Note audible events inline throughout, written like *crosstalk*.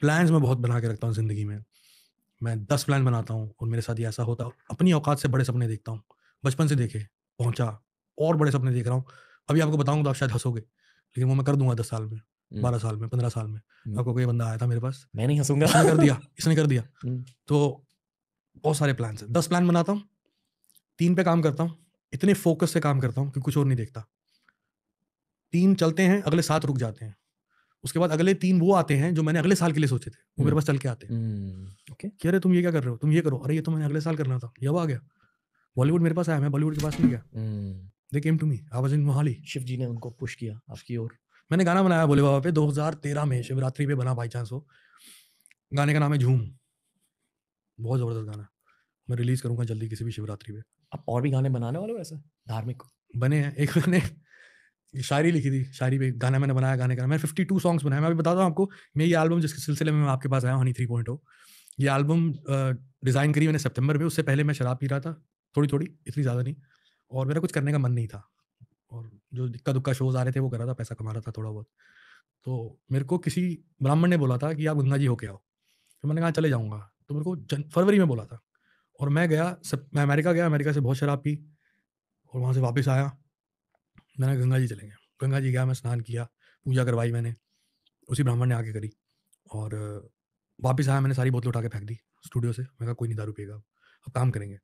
Plans मैं बहुत बना के रखता हूँ ज़िंदगी में मैं दस प्लान बनाता हूँ और मेरे साथ ये ऐसा होता है अपनी औकात से बड़े सपने देखता हूँ बचपन से देखे पहुँचा और बड़े सपने देख रहा हूँ अभी आपको बताऊँगा तो आप शायद हंसोगे लेकिन वो मैं कर दूंगा दस साल में हम्म। बारह साल में पंद्रह साल में हम्म। आपको कोई बंदा आया था मेरे पास मैं नहीं हंसूंगा कर दिया इसने कर दिया *laughs* हम्म। तो बहुत सारे प्लान है दस प्लान बनाता हूँ तीन पे काम करता हूँ इतने फोकस से काम करता हूँ कि कुछ और नहीं देखता तीन चलते हैं अगले सात रुक जाते हैं उसके बाद अगले तीन वो आते हैं जो मैंने अगले साल के लिए सोचे थे वो मेरे हम्म। पास चल के आते हैं हम्म, ओके कि अरे तुम ये क्या कर रहे हो तुम ये करो अरे ये तो मैंने अगले साल करना था ये आ गया बॉलीवुड मेरे पास आया मैं बॉलीवुड के पास नहीं गया they came to me I was in Mohali Shiv ji ने उनको पुश किया आपकी ओर मैंने गाना बनाया भोले बाबा पे दो में शिवरात्रि पे बना बाई चांस वो गाने का नाम है झूम बहुत ज़बरदस्त गाना मैं रिलीज़ करूँगा जल्दी किसी भी शिवरात्रि पे आप और भी गाने बनाने वाले हो ऐसा धार्मिक बने हैं एक मैंने शायरी लिखी थी शायरी पे गाना मैंने बनाया गाने का मैंने फिफ्टी टू सॉन्ग्स बनाए मैं अभी बताता हूँ आपको मैं ये एल्बम जिसके सिलसिले में मैं आपके पास आया हनी थ्री पॉइंट हो ये एल्बम डिज़ाइन करी मैंने सितंबर में उससे पहले मैं शराब पी रहा था थोड़ी थोड़ी इतनी ज़्यादा नहीं और मेरा कुछ करने का मन नहीं था और जो दिक्का दुक्का शोज आ रहे थे वो कर रहा था पैसा कमा रहा था थोड़ा बहुत तो मेरे को किसी ब्राह्मण ने बोला था कि आप गंगा जी होके आओ तो मैंने कहा चले जाऊँगा तो मेरे को फरवरी में बोला था और मैं गया सब मैं अमेरिका गया अमेरिका से बहुत शराब पी और वहाँ से वापस आया मैंने गंगा जी चलेंगे गंगा जी गया मैं स्नान किया पूजा करवाई मैंने उसी ब्राह्मण ने आके करी और वापस आया मैंने सारी बोतल उठा के फेंक दी स्टूडियो से मैं कहा कोई नहीं दारू पिएगा अब काम करेंगे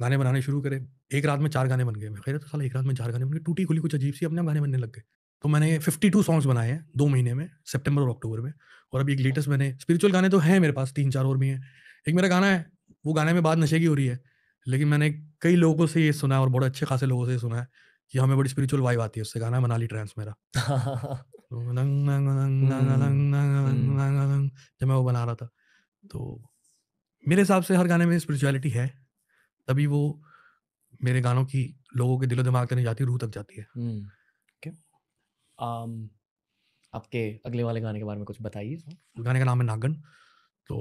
गाने बनाने शुरू करे एक रात में चार गाने बन गए मैं कह रहा था साला एक रात में चार गाने बन गए टूटी खुली कुछ अजीब सी अपने गाने बनने लग गए तो मैंने फिफ्टी टू सॉन्ग्स बनाए हैं दो महीने में सेप्टेम्बर और अक्टूबर में और अभी एक लेटेस्ट मैंने स्पिरिचुअल गाने तो हैं मेरे पास तीन चार और भी हैं एक मेरा गाना है वो गाने में बाद नशे की हो रही है लेकिन मैंने कई लोगों से ये सुना है और बड़े अच्छे खासे लोगों से सुना है कि हमें बड़ी स्पिरिचुअल वाइब आती है उससे गाना है मनाली ट्रांस मेरा जब मैं वो बना रहा था तो मेरे हिसाब से हर गाने में स्पिरिचुअलिटी है तभी वो मेरे गानों की लोगों के दिलो दिमाग तक नहीं जाती रूह तक जाती है हम्म, आपके अगले वाले गाने के बारे में कुछ बताइए गाने का नाम है नागन तो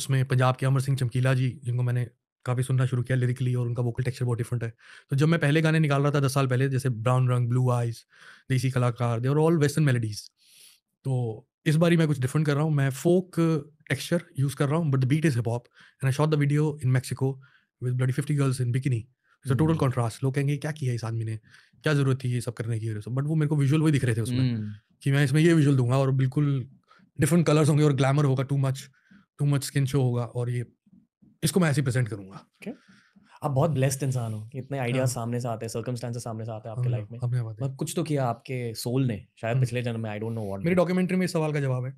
उसमें पंजाब के अमर सिंह चमकीला जी जिनको मैंने काफ़ी सुनना शुरू किया लिरिकली और उनका वोकल टेक्सचर बहुत डिफरेंट है तो जब मैं पहले गाने निकाल रहा था दस साल पहले जैसे ब्राउन रंग ब्लू आइज देसी कलाकार दे और ऑल वेस्टर्न मेलेडीज तो इस बारी मैं कुछ डिफरेंट कर रहा हूँ मैं फोक टेक्सचर यूज़ कर रहा हूँ but the beat is hip hop and I shot the video in Mexico with bloody fifty girls in bikini it's a total contrast लोग कहेंगे क्या किया इस आदमी ने क्या जरूरत थी ये सब करने की बट वो मेरे को विजुअल वही दिख रहे थे उसमें hmm. कि मैं इसमें ये विजुअल दूंगा और बिल्कुल डिफरेंट कलर्स होंगे और ग्लैमर होगा too much too much skin show होगा और ये इसको मैं ऐसे प्रेजेंट करूंगा आप बहुत ब्लेस्ड इंसान हो इतने आइडियाज हाँ। सामने से आते हैं सर्कमस्टांसेस सामने से आते हैं आपके लाइफ हाँ, में मतलब कुछ तो किया आपके सोल ने शायद हम्म। पिछले जन्म में आई डोंट नो व्हाट मेरी डॉक्यूमेंट्री में इस सवाल का जवाब है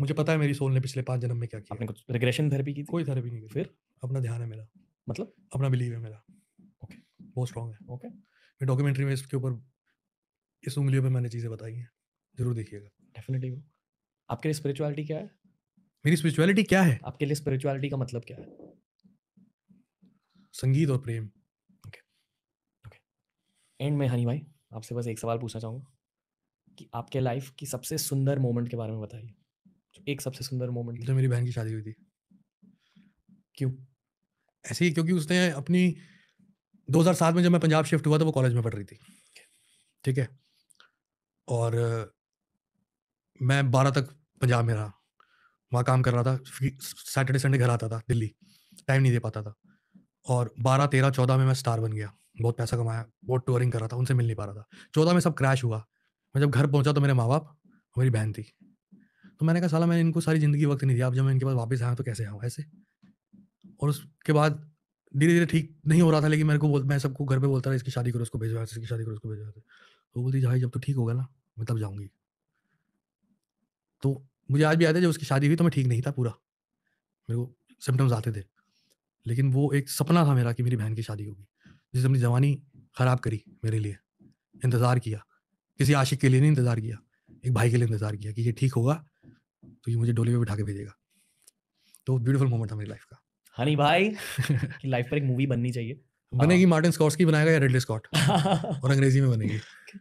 मुझे पता है मेरी सोल ने पिछले पांच जन्म में क्या किया आपने कुछ रिग्रेशन थेरेपी की कोई थेरेपी नहीं की फिर अपना ध्यान है मेरा मतलब अपना बिलीव है मेरा ओके बहुत स्ट्रांग है ओके मेरी डॉक्यूमेंट्री में इसके ऊपर इस उंगलियों पर मैंने चीज़ें बताई हैं जरूर देखिएगा डेफिनेटली आपके लिए स्पिरिचुअलिटी क्या है मेरी स्पिरिचुअलिटी क्या है आपके लिए स्पिरिचुअलिटी का मतलब क्या है संगीत और प्रेम ओके ओके एंड में हनी भाई आपसे बस एक सवाल पूछना चाहूँगा कि आपके लाइफ की सबसे सुंदर मोमेंट के बारे में बताइए एक सबसे सुंदर मोमेंट जो मेरी बहन की शादी हुई थी क्यों ऐसे ही क्योंकि उसने अपनी 2007 में जब मैं पंजाब शिफ्ट हुआ था वो कॉलेज में पढ़ रही थी ठीक है और मैं बारह तक पंजाब में रहा वहाँ काम कर रहा था सैटरडे संडे घर आता था दिल्ली टाइम नहीं दे पाता था और बारह तेरह चौदह में मैं स्टार बन गया बहुत पैसा कमाया बहुत टूरिंग कर रहा था उनसे मिल नहीं पा रहा था चौदह में सब क्रैश हुआ मैं जब घर पहुंचा तो मेरे माँ बाप और मेरी बहन थी तो मैंने कहा साला मैंने इनको सारी ज़िंदगी वक्त नहीं दिया अब जब मैं इनके पास वापस आया तो कैसे आऊँ ऐसे और उसके बाद धीरे धीरे ठीक नहीं हो रहा था लेकिन मेरे को बोल मैं सबको घर पे बोलता रहा इसकी शादी करो उसको भेजवा इसकी शादी करो उसको भेजवा तो बोलती भाई जब तो ठीक होगा ना मैं तब जाऊँगी मुझे आज भी याद है जब उसकी शादी हुई तो मैं ठीक नहीं था पूरा मेरे को सिम्टम्स आते थे लेकिन वो एक सपना था मेरा कि मेरी बहन की शादी होगी जिसने अपनी जवानी ख़राब करी मेरे लिए इंतज़ार किया किसी आशिक के लिए नहीं इंतज़ार किया एक भाई के लिए इंतज़ार किया कि ये ठीक होगा तो ये मुझे डोले में बिठा के भेजेगा तो ब्यूटीफुल मोमेंट था मेरी लाइफ का हनी भाई *laughs* की लाइफ पर एक मूवी बननी चाहिए बनेगी हाँ। मार्टिन स्कॉट्स की बनाएगा या रेडली स्कॉट *laughs* और अंग्रेजी में बनेगी